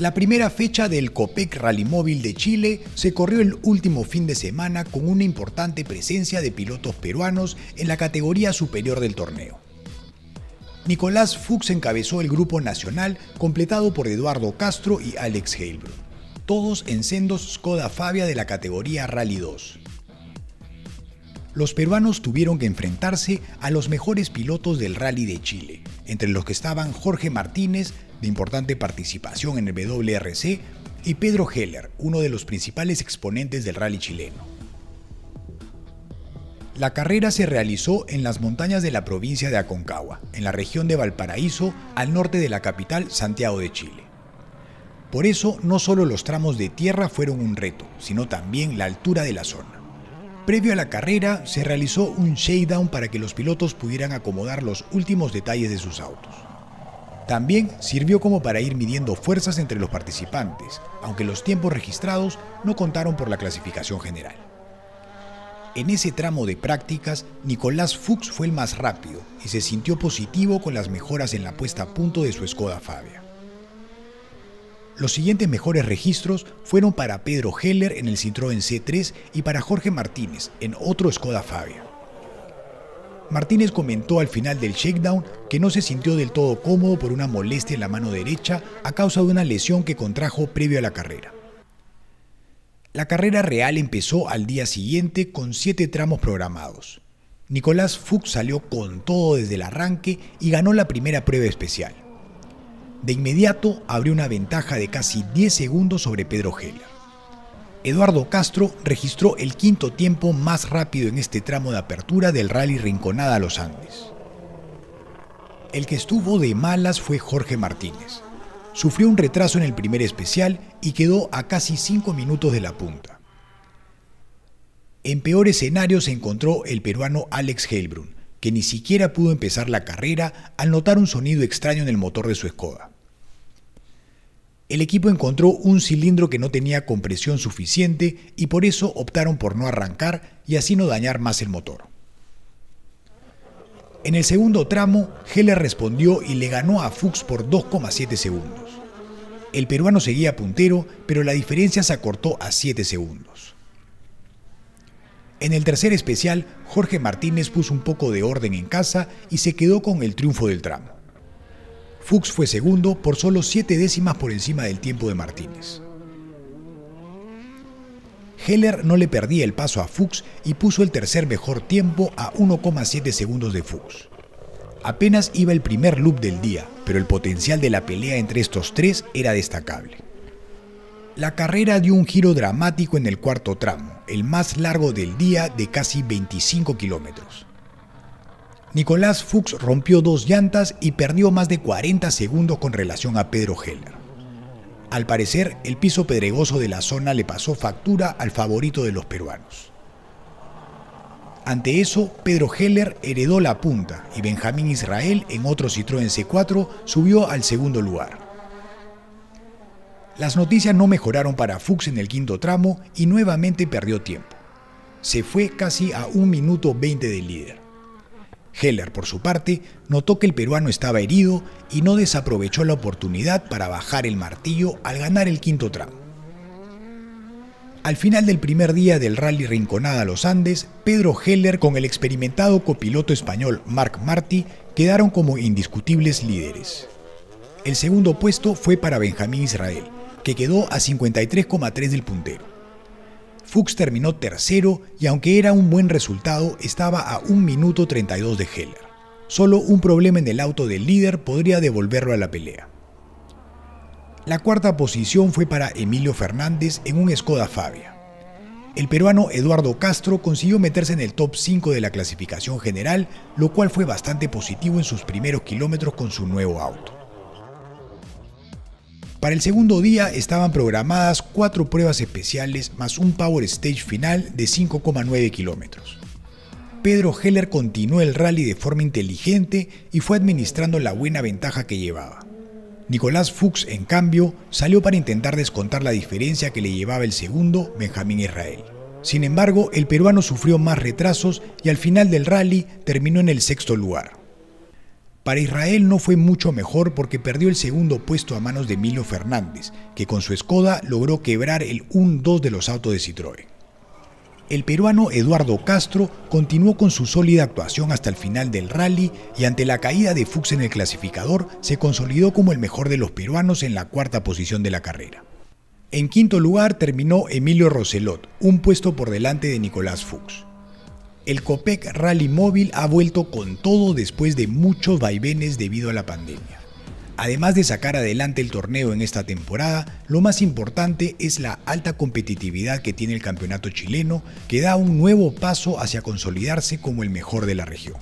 La primera fecha del COPEC Rally Móvil de Chile se corrió el último fin de semana con una importante presencia de pilotos peruanos en la categoría superior del torneo. Nicolás Fuchs encabezó el grupo nacional completado por Eduardo Castro y Alex Heilbron, todos en sendos Skoda Fabia de la categoría Rally 2 los peruanos tuvieron que enfrentarse a los mejores pilotos del rally de Chile, entre los que estaban Jorge Martínez, de importante participación en el WRC, y Pedro Heller, uno de los principales exponentes del rally chileno. La carrera se realizó en las montañas de la provincia de Aconcagua, en la región de Valparaíso, al norte de la capital Santiago de Chile. Por eso, no solo los tramos de tierra fueron un reto, sino también la altura de la zona. Previo a la carrera, se realizó un shakedown para que los pilotos pudieran acomodar los últimos detalles de sus autos. También sirvió como para ir midiendo fuerzas entre los participantes, aunque los tiempos registrados no contaron por la clasificación general. En ese tramo de prácticas, Nicolás Fuchs fue el más rápido y se sintió positivo con las mejoras en la puesta a punto de su Skoda Fabia. Los siguientes mejores registros fueron para Pedro Heller en el Citroën C3 y para Jorge Martínez en otro Skoda Fabia. Martínez comentó al final del shakedown que no se sintió del todo cómodo por una molestia en la mano derecha a causa de una lesión que contrajo previo a la carrera. La carrera real empezó al día siguiente con siete tramos programados. Nicolás Fuchs salió con todo desde el arranque y ganó la primera prueba especial. De inmediato abrió una ventaja de casi 10 segundos sobre Pedro Heller. Eduardo Castro registró el quinto tiempo más rápido en este tramo de apertura del rally Rinconada a los Andes. El que estuvo de malas fue Jorge Martínez. Sufrió un retraso en el primer especial y quedó a casi 5 minutos de la punta. En peor escenario se encontró el peruano Alex Helbrun, que ni siquiera pudo empezar la carrera al notar un sonido extraño en el motor de su escoda. El equipo encontró un cilindro que no tenía compresión suficiente y por eso optaron por no arrancar y así no dañar más el motor. En el segundo tramo, Heller respondió y le ganó a Fuchs por 2,7 segundos. El peruano seguía puntero, pero la diferencia se acortó a 7 segundos. En el tercer especial, Jorge Martínez puso un poco de orden en casa y se quedó con el triunfo del tramo. Fuchs fue segundo por solo siete décimas por encima del tiempo de Martínez. Heller no le perdía el paso a Fuchs y puso el tercer mejor tiempo a 1,7 segundos de Fuchs. Apenas iba el primer loop del día, pero el potencial de la pelea entre estos tres era destacable. La carrera dio un giro dramático en el cuarto tramo, el más largo del día de casi 25 kilómetros. Nicolás Fuchs rompió dos llantas y perdió más de 40 segundos con relación a Pedro Heller. Al parecer, el piso pedregoso de la zona le pasó factura al favorito de los peruanos. Ante eso, Pedro Heller heredó la punta y Benjamín Israel, en otro Citroën C4, subió al segundo lugar. Las noticias no mejoraron para Fuchs en el quinto tramo y nuevamente perdió tiempo. Se fue casi a 1 minuto 20 del líder. Heller, por su parte, notó que el peruano estaba herido y no desaprovechó la oportunidad para bajar el martillo al ganar el quinto tramo. Al final del primer día del rally Rinconada a los Andes, Pedro Heller con el experimentado copiloto español Marc marty quedaron como indiscutibles líderes. El segundo puesto fue para Benjamín Israel, que quedó a 53,3 del puntero. Fuchs terminó tercero y aunque era un buen resultado, estaba a 1 minuto 32 de Heller. Solo un problema en el auto del líder podría devolverlo a la pelea. La cuarta posición fue para Emilio Fernández en un Skoda Fabia. El peruano Eduardo Castro consiguió meterse en el top 5 de la clasificación general, lo cual fue bastante positivo en sus primeros kilómetros con su nuevo auto. Para el segundo día estaban programadas cuatro pruebas especiales más un Power Stage final de 5,9 kilómetros. Pedro Heller continuó el rally de forma inteligente y fue administrando la buena ventaja que llevaba. Nicolás Fuchs, en cambio, salió para intentar descontar la diferencia que le llevaba el segundo, Benjamín Israel. Sin embargo, el peruano sufrió más retrasos y al final del rally terminó en el sexto lugar. Para Israel no fue mucho mejor porque perdió el segundo puesto a manos de Emilio Fernández, que con su Escoda logró quebrar el 1-2 de los autos de Citroën. El peruano Eduardo Castro continuó con su sólida actuación hasta el final del rally y ante la caída de Fuchs en el clasificador se consolidó como el mejor de los peruanos en la cuarta posición de la carrera. En quinto lugar terminó Emilio Roselot, un puesto por delante de Nicolás Fuchs el COPEC Rally Móvil ha vuelto con todo después de muchos vaivenes debido a la pandemia. Además de sacar adelante el torneo en esta temporada, lo más importante es la alta competitividad que tiene el campeonato chileno, que da un nuevo paso hacia consolidarse como el mejor de la región.